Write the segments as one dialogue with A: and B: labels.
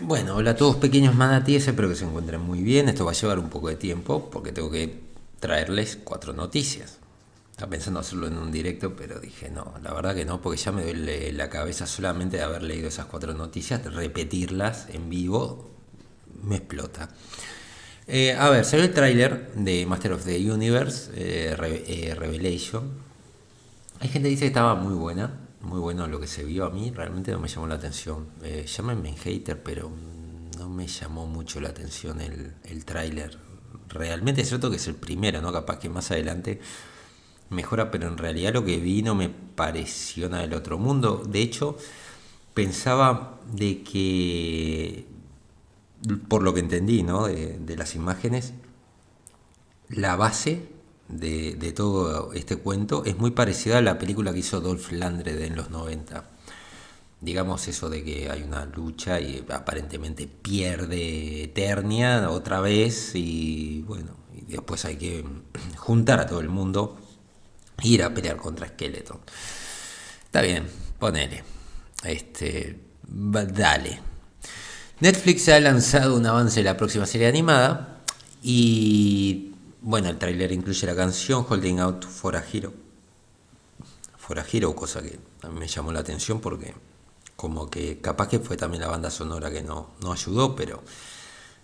A: Bueno, hola a todos pequeños manatíes, espero que se encuentren muy bien. Esto va a llevar un poco de tiempo porque tengo que traerles cuatro noticias. Estaba pensando hacerlo en un directo, pero dije no, la verdad que no, porque ya me duele la cabeza solamente de haber leído esas cuatro noticias, repetirlas en vivo me explota. Eh, a ver, salió el tráiler de Master of the Universe, eh, eh, Revelation. Hay gente que dice que estaba muy buena, muy bueno lo que se vio a mí, realmente no me llamó la atención. Eh, llámenme hater, pero no me llamó mucho la atención el, el tráiler. Realmente es cierto que es el primero, ¿no? Capaz que más adelante mejora, pero en realidad lo que vi no me pareció nada del otro mundo. De hecho, pensaba de que, por lo que entendí, ¿no? De, de las imágenes, la base de, todo este cuento es muy parecida a la película que hizo Dolph Lundgren en los 90. Digamos eso de que hay una lucha y aparentemente pierde Eternia otra vez y bueno, después hay que juntar a todo el mundo e ir a pelear contra Skeleton. Está bien, ponele. Este, dale. Netflix ha lanzado un avance de la próxima serie animada y bueno, el tráiler incluye la canción Holding Out for a Hero. For a Hero, cosa que a mí me llamó la atención porque como que capaz que fue también la banda sonora que no, ayudó, pero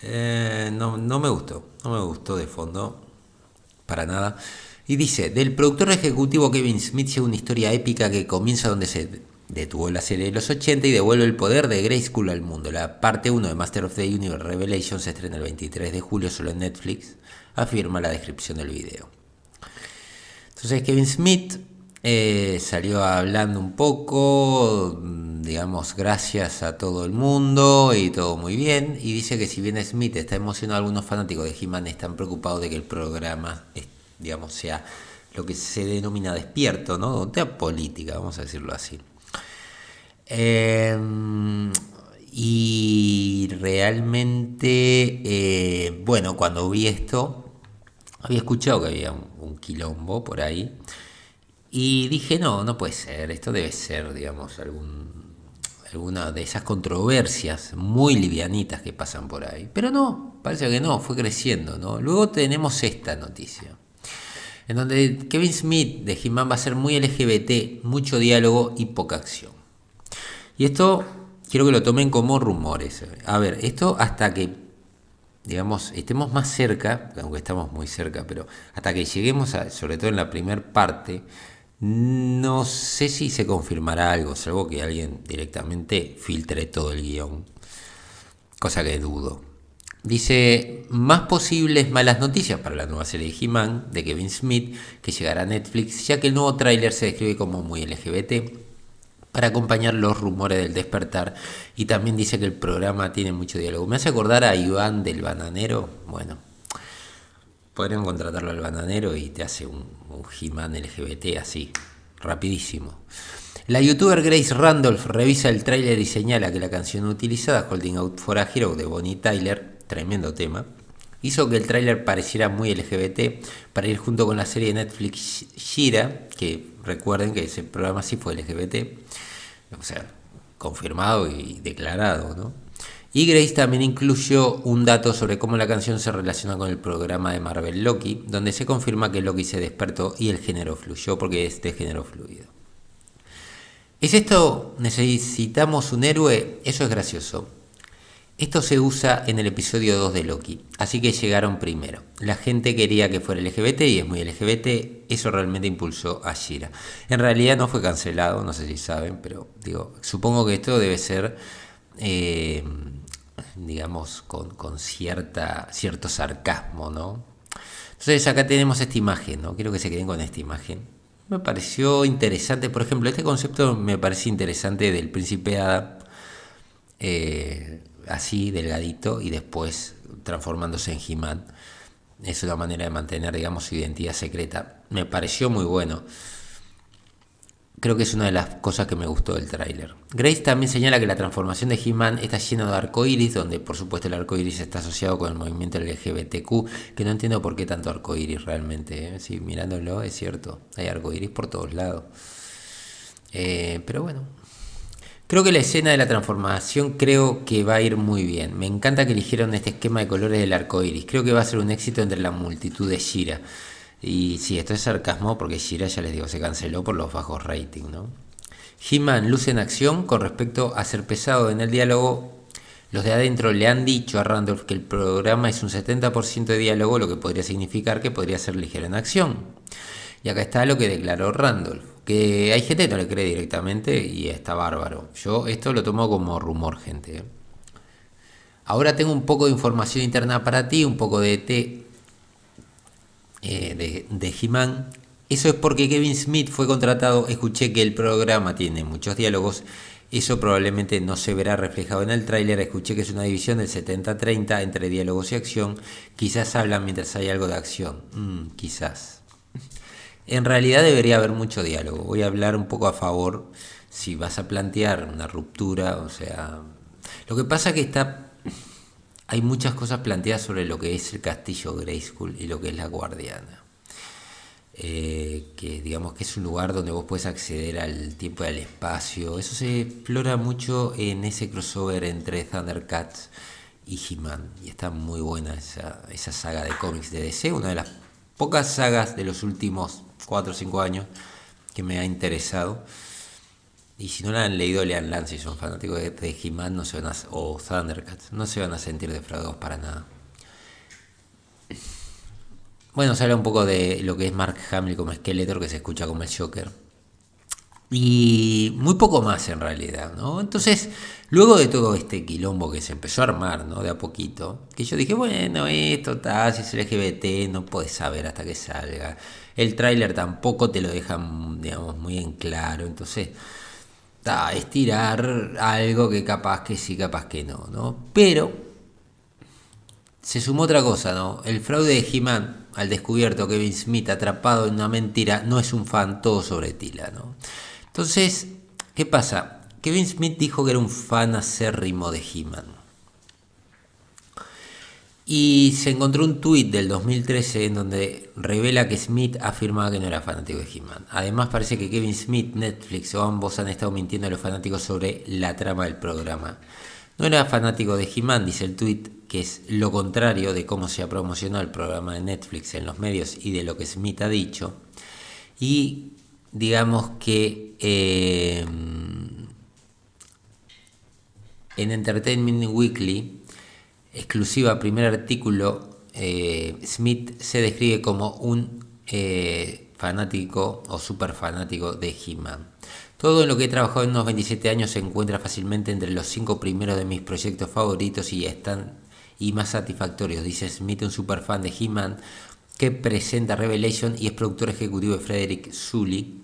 A: eh, no, me gustó, no me gustó de fondo, para nada. Y dice, del productor ejecutivo Kevin Smith llega una historia épica que comienza donde se detuvo la serie de los 80 y devuelve el poder de Grey School al mundo. La parte 1 de Master of the Universe Revelation se estrena el 23 de julio solo en Netflix afirma la descripción del video. Entonces Kevin Smith eh, salió hablando un poco, mm, digamos, gracias a todo el mundo y todo muy bien. Y dice que si bien Smith está emocionado, algunos fanáticos de He-Man están preocupados de que el programa, digamos, sea lo que se denomina despierto, ¿no? sea política, vamos a decirlo así. Em, y realmente, eh, bueno, cuando vi esto, había escuchado que había un, quilombo por ahí y dije, no, no puede ser, esto debe ser, digamos, algún, alguna de esas controversias muy livianitas que pasan por ahí. Pero no, parece que no, fue creciendo, ¿no? Luego tenemos esta noticia, en donde Kevin Smith de he va a ser muy LGBT, mucho diálogo y poca acción. Y esto quiero que lo tomen como rumores. A ver, esto hasta que digamos, estemos más cerca, aunque estamos muy cerca, pero hasta que lleguemos, sobre todo en la primera parte, no sé si se confirmará algo, salvo que alguien directamente filtre todo el guión, cosa que dudo. Dice, más posibles malas noticias para la nueva serie de He-Man de Kevin Smith que llegará a Netflix, ya que el nuevo tráiler se describe como muy LGBT para acompañar los rumores del despertar. Y también dice que el programa tiene mucho diálogo. Me hace acordar a Iván del Bananero. Bueno, podrían contratarlo al Bananero y te hace un, He-Man LGBT así, rapidísimo. La youtuber Grace Randolph revisa el tráiler y señala que la canción utilizada, Holding Out for a Hero, de Bonnie Tyler, tremendo tema, hizo que el tráiler pareciera muy LGBT para ir junto con la serie de Netflix Shira, que Recuerden que ese programa sí fue LGBT, o sea, confirmado y declarado, Y Grace también incluyó un dato sobre cómo la canción se relaciona con el programa de Marvel Loki, donde se confirma que Loki se despertó y el género fluyó, porque es de género fluido. ¿Es esto? ¿Necesitamos un héroe? Eso es gracioso. Esto se usa en el episodio 2 de Loki, así que llegaron primero. La gente quería que fuera LGBT y es muy LGBT, eso realmente impulsó a Shira. En realidad no fue cancelado, no sé si saben, pero digo, supongo que esto debe ser, eh, digamos, con, cierta, cierto sarcasmo, ¿no? Entonces acá tenemos esta imagen, ¿no? Quiero que se queden con esta imagen. Me pareció interesante, por ejemplo, este concepto me parece interesante del príncipe Ada. Eh, así, delgadito, y después transformándose en He-Man. Es una manera de mantener, digamos, su identidad secreta. Me pareció muy bueno. Creo que es una de las cosas que me gustó del tráiler. Grace también señala que la transformación de He-Man está llena de arcoíris, donde por supuesto el arcoíris está asociado con el movimiento LGBTQ, que no entiendo por qué tanto arcoíris realmente. ¿eh? Si mirándolo es cierto, hay arcoíris por todos lados. Eh, pero bueno, Creo que la escena de la transformación creo que va a ir muy bien. Me encanta que eligieron este esquema de colores del arco iris. Creo que va a ser un éxito entre la multitud de Shira. Y si esto es sarcasmo porque Shira, ya les digo, se canceló por los bajos ratings, ¿no? He-Man luce en acción con respecto a ser pesado en el diálogo. Los de adentro le han dicho a Randolph que el programa es un 70% de diálogo, lo que podría significar que podría ser ligero en acción. Y acá está lo que declaró Randolph, que hay gente que no le cree directamente y está bárbaro. Yo esto lo tomo como rumor, gente. ¿eh? Ahora tengo un poco de información interna para ti, un poco de té eh, de, de He-Man. Eso es porque Kevin Smith fue contratado. Escuché que el programa tiene muchos diálogos. Eso probablemente no se verá reflejado en el tráiler. Escuché que es una división del 70-30 entre diálogos y acción. Quizás hablan mientras hay algo de acción. Mm, quizás. En realidad debería haber mucho diálogo. Voy a hablar un poco a favor si vas a plantear una ruptura, o sea, lo que pasa es que está hay muchas cosas planteadas sobre lo que es el castillo School y lo que es la Guardiana. Eh, que digamos que es un lugar donde vos puedes acceder al tiempo y al espacio. Eso se explora mucho en ese crossover entre Thundercats y He-Man. Y está muy buena esa, esa saga de cómics de DC, una de las pocas sagas de los últimos 4 o 5 años que me ha interesado. Y si no la han leído, lean Lance y son fanáticos de, He-Man no se van o Thundercats, no se van a sentir defraudados para nada. Bueno, se habla un poco de lo que es Mark Hamill como Skeletor, que se escucha como el Joker y muy poco más en realidad, ¿no? Entonces, luego de todo este quilombo que se empezó a armar, ¿no? De a poquito, que yo dije, bueno, esto está, si es LGBT, no puedes saber hasta que salga. El tráiler tampoco te lo deja, digamos, muy en claro, entonces, es estirar algo que capaz que sí, capaz que no, ¿no? Pero se sumó otra cosa, ¿no? El fraude de he al descubierto que Vince Smith atrapado en una mentira no es un fan todo sobre Tila, ¿no? Entonces, ¿qué pasa? Kevin Smith dijo que era un fan acérrimo de He-Man. Y se encontró un tuit del 2013 en donde revela que Smith afirmaba que no era fanático de He-Man. Además parece que Kevin Smith, Netflix o ambos han estado mintiendo a los fanáticos sobre la trama del programa. No era fanático de He-Man, dice el tuit, que es lo contrario de cómo se ha promocionado el programa de Netflix en los medios y de lo que Smith ha dicho. Y digamos que eh, en Entertainment Weekly, exclusiva, primer artículo, eh, Smith se describe como un eh, fanático o super fanático de He-Man. Todo lo que he trabajado en unos 27 años se encuentra fácilmente entre los cinco primeros de mis proyectos favoritos y están y más satisfactorios, dice Smith, un superfan de He-Man, que presenta Revelation y es productor ejecutivo de Frederick Sully.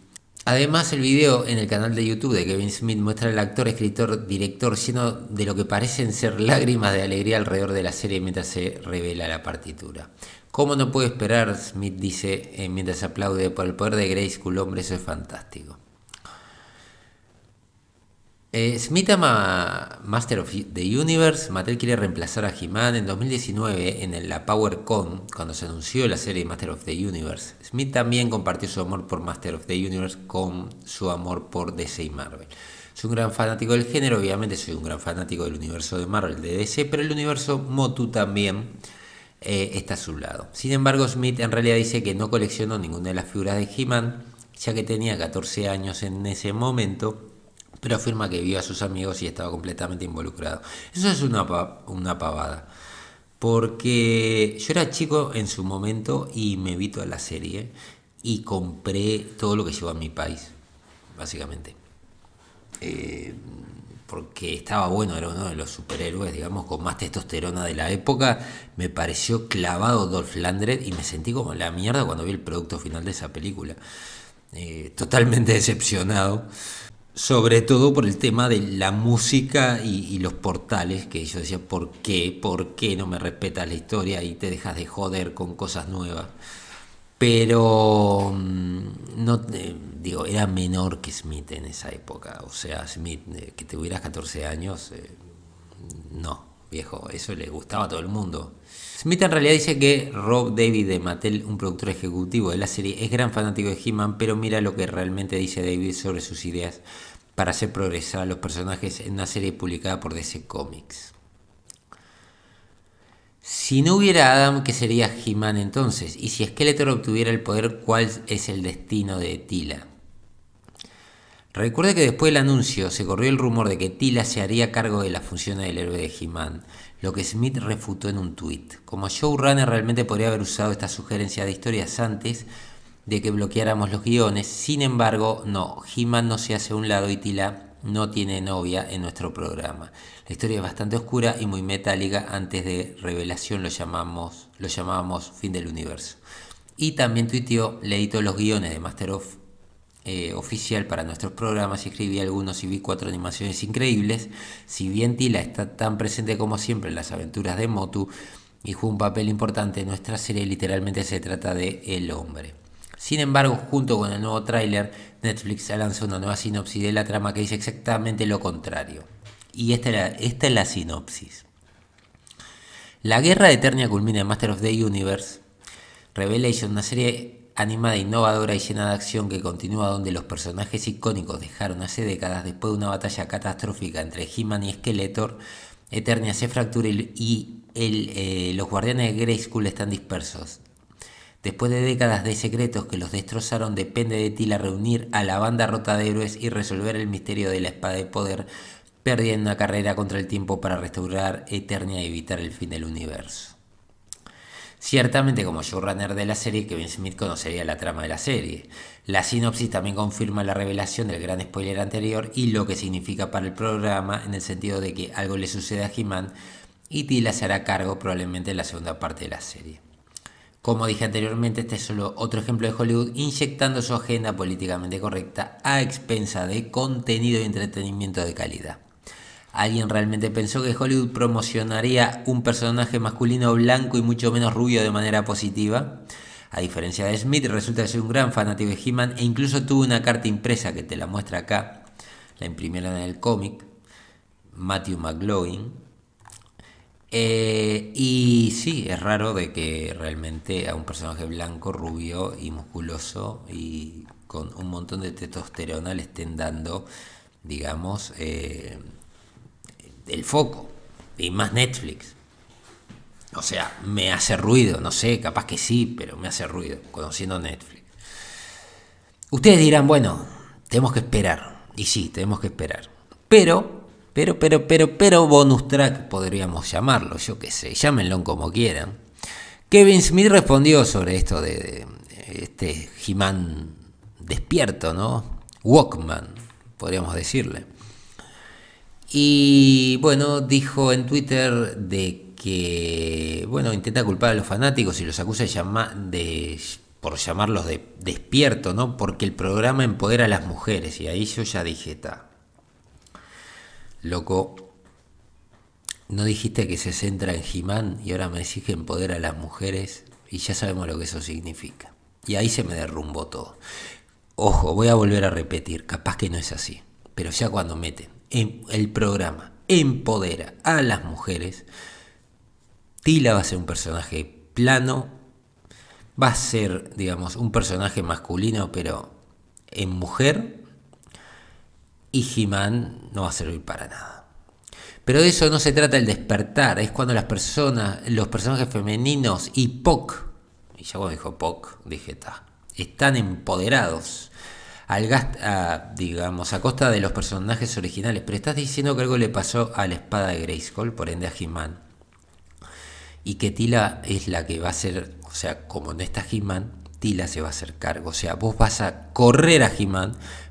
A: Además, el video en el canal de YouTube de Kevin Smith muestra al actor, escritor, director lleno de lo que parecen ser lágrimas de alegría alrededor de la serie mientras se revela la partitura. ¿Cómo no puede esperar? Smith dice eh, mientras aplaude por el poder de Grace Cool, eso es fantástico. Eh, Smith ama Master of the Universe. Mattel quiere reemplazar a He-Man. En 2019, en la PowerCon, cuando se anunció la serie Master of the Universe, Smith también compartió su amor por Master of the Universe con su amor por DC y Marvel. Soy un gran fanático del género, obviamente soy un gran fanático del universo de Marvel, de DC, pero el universo Motu también eh, está a su lado. Sin embargo, Smith en realidad dice que no coleccionó ninguna de las figuras de He-Man, ya que tenía 14 años en ese momento pero afirma que vio a sus amigos y estaba completamente involucrado. Eso es una, una pavada. Porque yo era chico en su momento y me vi toda la serie y compré todo lo que llevó a mi país, básicamente. Eh, porque estaba bueno, era uno de los superhéroes, digamos, con más testosterona de la época. Me pareció clavado Dolph Landret y me sentí como la mierda cuando vi el producto final de esa película. Eh, totalmente decepcionado. Sobre todo por el tema de la música y, los portales, que yo decía, ¿por qué? ¿Por qué no me respetas la historia y te dejas de joder con cosas nuevas? Pero, mm, no, eh, digo, era menor que Smith en esa época. O sea, Smith, eh, que te hubieras 14 años, eh, no viejo, eso le gustaba a todo el mundo. Smith en realidad dice que Rob David de Mattel, un productor ejecutivo de la serie, es gran fanático de He-Man, pero mira lo que realmente dice David sobre sus ideas para hacer progresar a los personajes en una serie publicada por DC Comics. Si no hubiera Adam, ¿qué sería He-Man entonces? Y si Skeletor obtuviera el poder, ¿cuál es el destino de Tila? Recuerde que después del anuncio se corrió el rumor de que Tila se haría cargo de las funciones del héroe de he lo que Smith refutó en un tuit. Como showrunner realmente podría haber usado esta sugerencia de historias antes de que bloqueáramos los guiones, sin embargo, no, he no se hace a un lado y Tila no tiene novia en nuestro programa. La historia es bastante oscura y muy metálica, antes de revelación lo llamamos, lo llamábamos fin del universo. Y también tuiteó, le editó los guiones de Master of eh, oficial para nuestros programas y escribí algunos y vi cuatro animaciones increíbles. Si bien Tila está tan presente como siempre en las aventuras de Motu y jugó un papel importante en nuestra serie, literalmente se trata de El hombre. Sin embargo, junto con el nuevo tráiler, Netflix ha lanzado una nueva sinopsis de la trama que dice exactamente lo contrario. Y esta, esta es la sinopsis. La guerra de Eternia culmina en Master of the Universe. Revelation, una serie animada, innovadora y llena de acción que continúa donde los personajes icónicos dejaron hace décadas después de una batalla catastrófica entre He-Man y Skeletor, Eternia se fractura y eh, los guardianes de Grayskull están dispersos. Después de décadas de secretos que los destrozaron, depende de ti reunir a la banda rota de héroes y resolver el misterio de la espada de poder, perdiendo una carrera contra el tiempo para restaurar Eternia y evitar el fin del universo. Ciertamente como showrunner de la serie, Kevin Smith conocería la trama de la serie. La sinopsis también confirma la revelación del gran spoiler anterior y lo que significa para el programa en el sentido de que algo le sucede a He-Man y Tila se hará cargo probablemente en la segunda parte de la serie. Como dije anteriormente, este es solo otro ejemplo de Hollywood inyectando su agenda políticamente correcta a expensa de contenido y entretenimiento de calidad. ¿Alguien realmente pensó que Hollywood promocionaría un personaje masculino blanco y mucho menos rubio de manera positiva? A diferencia de Smith, resulta ser un gran fanático de He-Man e incluso tuvo una carta impresa que te la muestra acá. La imprimieron en el cómic. Matthew McLaughlin. Eh, y sí, es raro de que realmente a un personaje blanco, rubio y musculoso y con un montón de testosterona le estén dando, digamos, eh, del foco. Y más Netflix. O sea, me hace ruido, no sé, capaz que sí, pero me hace ruido, conociendo Netflix. Ustedes dirán, bueno, tenemos que esperar. Y sí, tenemos que esperar. Pero, pero, pero, pero, pero, bonus track podríamos llamarlo, yo qué sé, llámenlo como quieran. Kevin Smith respondió sobre esto de, este He-Man despierto, ¿no? Walkman, podríamos decirle. Y bueno, dijo en Twitter de que, bueno, intenta culpar a los fanáticos y los acusa de, por llamarlos de despierto, ¿no? Porque el programa empodera a las mujeres y ahí yo ya dije, está. Loco, ¿no dijiste que se centra en Jimán y ahora me decís que empodera a las mujeres? Y ya sabemos lo que eso significa. Y ahí se me derrumbó todo. Ojo, voy a volver a repetir, capaz que no es así, pero ya cuando meten Em, el programa empodera a las mujeres, Tila va a ser un personaje plano, va a ser, digamos, un personaje masculino, pero en mujer, y he no va a servir para nada. Pero de eso no se trata el despertar, es cuando las personas, los personajes femeninos y Poc, y ya cuando dijo Poc, dije, está, están empoderados al a, digamos, a costa de los personajes originales. Pero estás diciendo que algo le pasó a la espada de Grayskull, por ende a He-Man. Y que Tila es la que va a ser, o sea, como no está he Tila se va a hacer cargo. O sea, vos vas a correr a he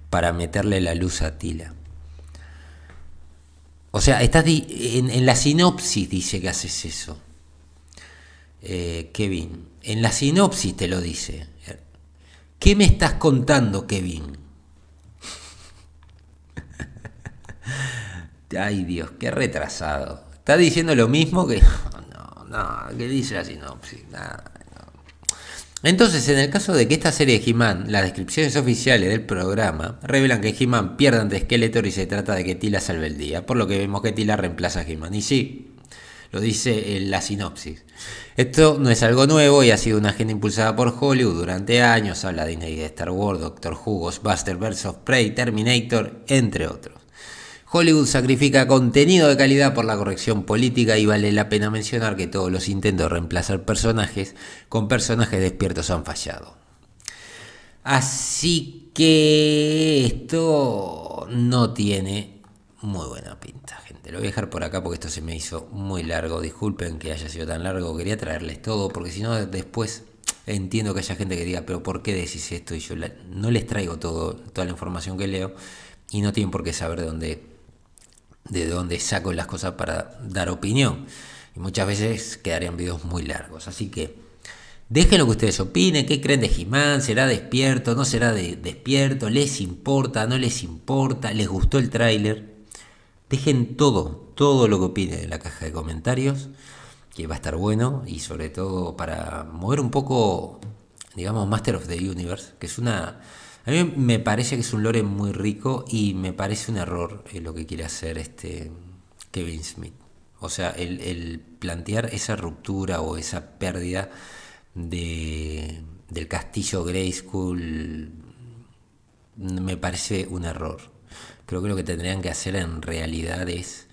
A: para meterle la luz a Tila. O sea, estás en, la sinopsis dice que haces eso. Eh, Kevin, en la sinopsis te lo dice. ¿Qué me estás contando, Kevin? Ay Dios, qué retrasado. Está diciendo lo mismo que... No, no, que dice la sinopsis. Nada, no. Entonces, en el caso de que esta serie de He-Man, las descripciones oficiales del programa revelan que He-Man pierde ante Skeletor y se trata de que Tila salve el día, por lo que vemos que Tila reemplaza a He-Man. Y sí, lo dice en eh, la sinopsis. Esto no es algo nuevo y ha sido una agenda impulsada por Hollywood durante años. Habla Disney de Star Wars, Doctor Who, Ghostbusters vs. Prey, Terminator, entre otros. Hollywood sacrifica contenido de calidad por la corrección política y vale la pena mencionar que todos los intentos de reemplazar personajes con personajes despiertos han fallado. Así que esto no tiene muy buena pinta, te lo voy a dejar por acá porque esto se me hizo muy largo. Disculpen que haya sido tan largo. Quería traerles todo porque si no después entiendo que haya gente que diga, pero ¿por qué decís esto? Y yo no les traigo todo, toda la información que leo y no tienen por qué saber de dónde, de dónde saco las cosas para dar opinión. Y muchas veces quedarían videos muy largos. Así que dejen lo que ustedes opinen, qué creen de Gimán? ¿Será despierto? ¿No será despierto, no será despierto, les importa, no les importa, les gustó el tráiler. Dejen todo, todo lo que opinen en la caja de comentarios, que va a estar bueno y sobre todo para mover un poco, digamos, Master of the Universe, que es una... A mí me parece que es un lore muy rico y me parece un error eh, lo que quiere hacer este Kevin Smith. O sea, el, plantear esa ruptura o esa pérdida de, del castillo Grey School me parece un error creo que lo que tendrían que hacer en realidad es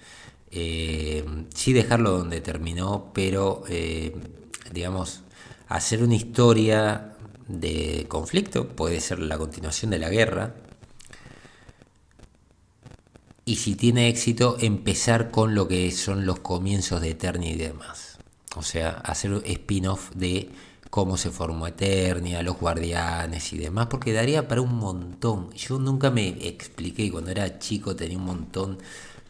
A: eh, sí dejarlo donde terminó, pero eh, digamos, hacer una historia de conflicto, puede ser la continuación de la guerra, y si tiene éxito, empezar con lo que son los comienzos de Eternia y demás. O sea, hacer un spin-off de cómo se formó Eternia, los guardianes y demás, porque daría para un montón. Yo nunca me expliqué, cuando era chico tenía un montón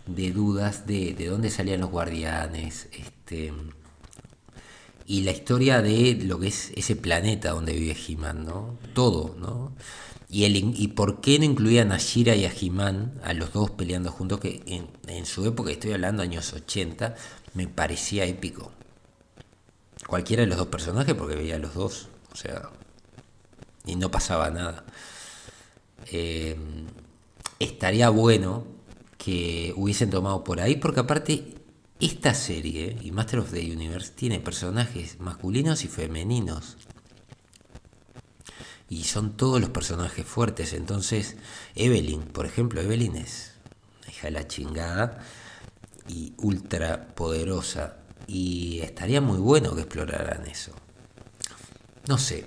A: de dudas de, dónde salían los guardianes, este, y la historia de lo que es ese planeta donde vive he ¿no? Todo, ¿no? Y, el, y por qué no incluían a Shira y a he a los dos peleando juntos, que en, en su época, estoy hablando años 80, me parecía épico cualquiera de los dos personajes porque veía a los dos, o sea, y no pasaba nada. Eh, estaría bueno que hubiesen tomado por ahí, porque aparte esta serie y Master of the Universe tiene personajes masculinos y femeninos. Y son todos los personajes fuertes. Entonces, Evelyn, por ejemplo, Evelyn es hija de la chingada y ultra poderosa y estaría muy bueno que exploraran eso. No sé,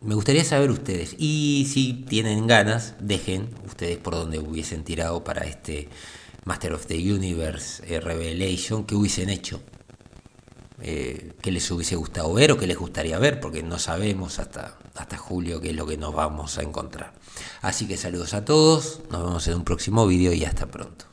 A: me gustaría saber ustedes. Y si tienen ganas, dejen ustedes por donde hubiesen tirado para este Master of the Universe eh, Revelation que hubiesen hecho. Eh, que les hubiese gustado ver o que les gustaría ver, porque no sabemos hasta, hasta julio qué es lo que nos vamos a encontrar. Así que saludos a todos, nos vemos en un próximo vídeo y hasta pronto.